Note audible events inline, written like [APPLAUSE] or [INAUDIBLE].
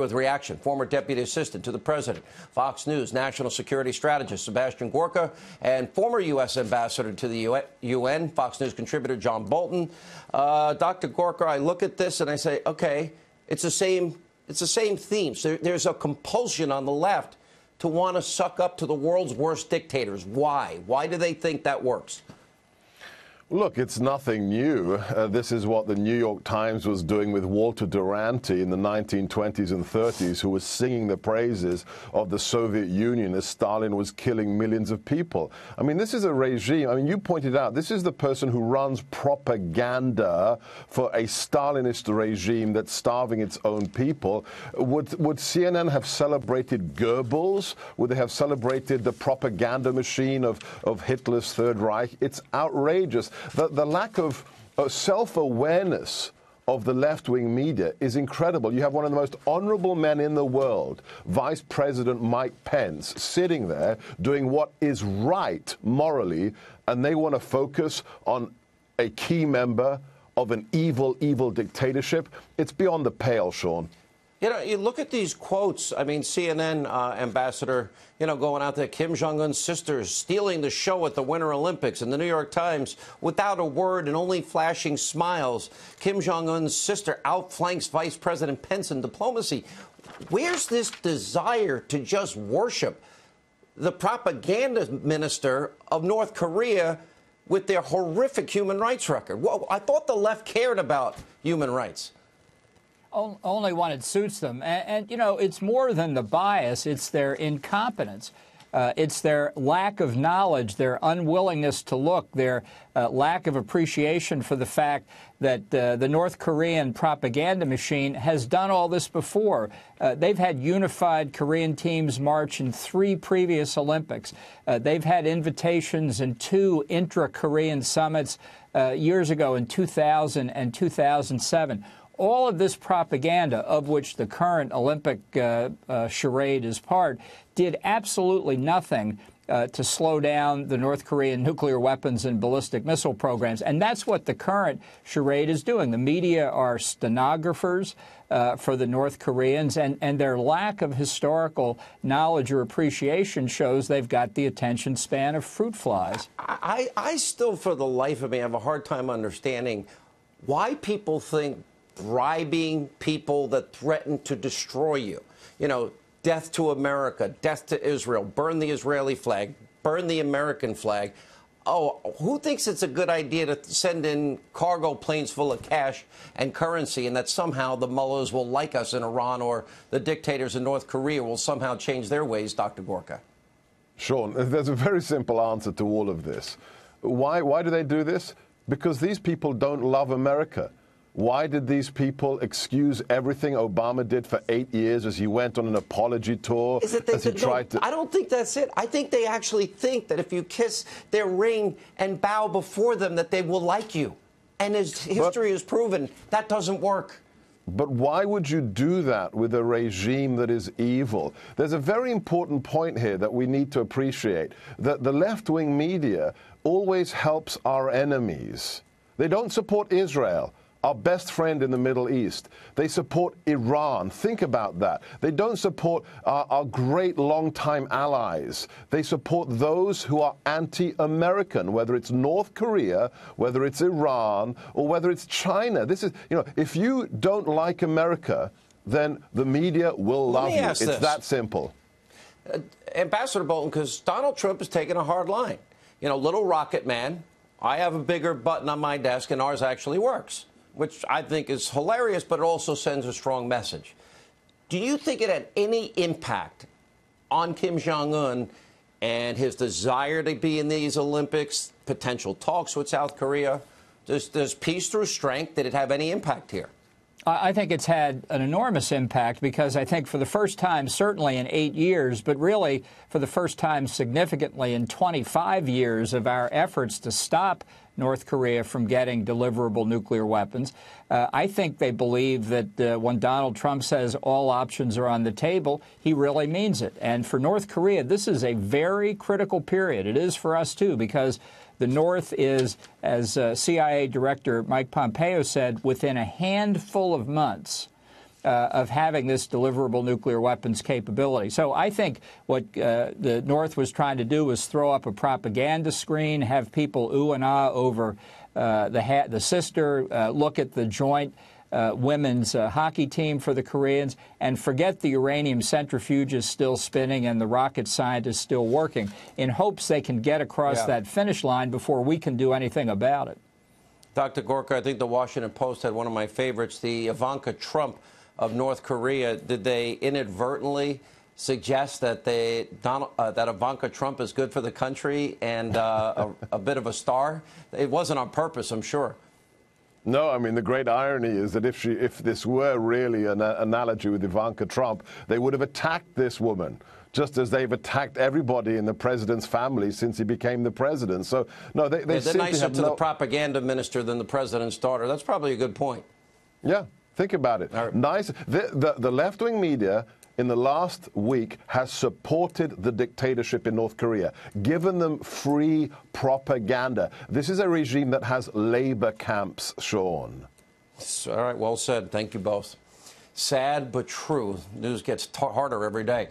with reaction. Former deputy assistant to the president, Fox News national security strategist Sebastian Gorka, and former U.S. ambassador to the UN, Fox News contributor John Bolton. Uh, Dr. Gorka, I look at this and I say, okay, it's the same. It's the same theme. So there's a compulsion on the left to want to suck up to the world's worst dictators. Why? Why do they think that works? Look, it's nothing new. Uh, this is what the New York Times was doing with Walter Durante in the 1920s and 30s, who was singing the praises of the Soviet Union as Stalin was killing millions of people. I mean, this is a regime. I mean, you pointed out this is the person who runs propaganda for a Stalinist regime that's starving its own people. Would, would CNN have celebrated Goebbels? Would they have celebrated the propaganda machine of, of Hitler's Third Reich? It's outrageous. The, the lack of uh, self awareness of the left wing media is incredible. You have one of the most honorable men in the world, Vice President Mike Pence, sitting there doing what is right morally, and they want to focus on a key member of an evil, evil dictatorship. It's beyond the pale, Sean. You know, you look at these quotes. I mean, CNN uh, ambassador, you know, going out there, Kim Jong Un's sisters stealing the show at the Winter Olympics, and the New York Times, without a word and only flashing smiles, Kim Jong Un's sister outflanks Vice President Pence in diplomacy. Where's this desire to just worship the propaganda minister of North Korea with their horrific human rights record? Well, I thought the left cared about human rights only when it suits them. And, and, you know, it's more than the bias, it's their incompetence. Uh, it's their lack of knowledge, their unwillingness to look, their uh, lack of appreciation for the fact that uh, the North Korean propaganda machine has done all this before. Uh, they've had unified Korean teams march in three previous Olympics. Uh, they've had invitations in two intra Korean summits uh, years ago in 2000 and 2007 all of this propaganda, of which the current Olympic uh, uh, charade is part, did absolutely nothing uh, to slow down the North Korean [LAUGHS] nuclear weapons and ballistic missile programs. And that's what the current charade is doing. The media are stenographers uh, for the North Koreans, and, and their lack of historical knowledge or appreciation shows they've got the attention span of fruit flies. I, I still, for the life of me, have a hard time understanding why people think bribing people that threaten to destroy you. You know, death to America, death to Israel, burn the Israeli flag, burn the American flag. Oh, who thinks it's a good idea to send in cargo planes full of cash and currency and that somehow the mullahs will like us in Iran or the dictators in North Korea will somehow change their ways, Dr. Gorka? Sean, there's a very simple answer to all of this. Why, why do they do this? Because these people don't love America. Why did these people excuse everything Obama did for eight years as he went on an apology tour? Is it they, as he tried to... I don't think that's it. I think they actually think that if you kiss their ring and bow before them, that they will like you. And as history but, has proven, that doesn't work. But why would you do that with a regime that is evil? There's a very important point here that we need to appreciate that the left wing media always helps our enemies. They don't support Israel our best friend in the Middle East. They support Iran. Think about that. They don't support our, our great longtime allies. They support those who are anti American, whether it's North Korea, whether it's Iran, or whether it's China. This is, you know, if you don't like America, then the media will Let love you. It's this. that simple. Uh, Ambassador Bolton, because Donald Trump has taken a hard line. You know, little rocket man, I have a bigger button on my desk, and ours actually works which I think is hilarious, but it also sends a strong message. Do you think it had any impact on Kim Jong un and his desire to be in these Olympics, potential talks with South Korea? Does, does peace through strength, did it have any impact here? I think it's had an enormous impact because I think for the first time, certainly in eight years, but really for the first time significantly in 25 years of our efforts to stop North Korea from getting deliverable nuclear weapons. Uh, I think they believe that uh, when Donald Trump says all options are on the table, he really means it. And for North Korea, this is a very critical period. It is for us, too, because the North is, as uh, CIA Director Mike Pompeo said, within a handful of months. Uh, of having this deliverable nuclear weapons capability. So I think what uh, the North was trying to do was throw up a propaganda screen, have people ooh and ah over uh, the, the sister, uh, look at the joint uh, women's uh, hockey team for the Koreans, and forget the uranium centrifuge is still spinning and the rocket scientists still working, in hopes they can get across yeah. that finish line before we can do anything about it. Dr. Gorka, I think the Washington Post had one of my favorites, the Ivanka Trump of North Korea. Did they inadvertently suggest that they Donald, uh, that Ivanka Trump is good for the country and uh, a, a bit of a star? It wasn't on purpose, I'm sure. No, I mean, the great irony is that if, she, if this were really an analogy with Ivanka Trump, they would have attacked this woman just as they've attacked everybody in the president's family since he became the president. So, no, they, they yeah, they're nicer to no... the propaganda minister than the president's daughter. That's probably a good point. Yeah, think about it. Right. Nice. The, the, the left wing media in the last week has supported the dictatorship in North Korea, given them free propaganda. This is a regime that has labor camps, Sean. All right, well said. Thank you both. Sad but true. News gets harder every day.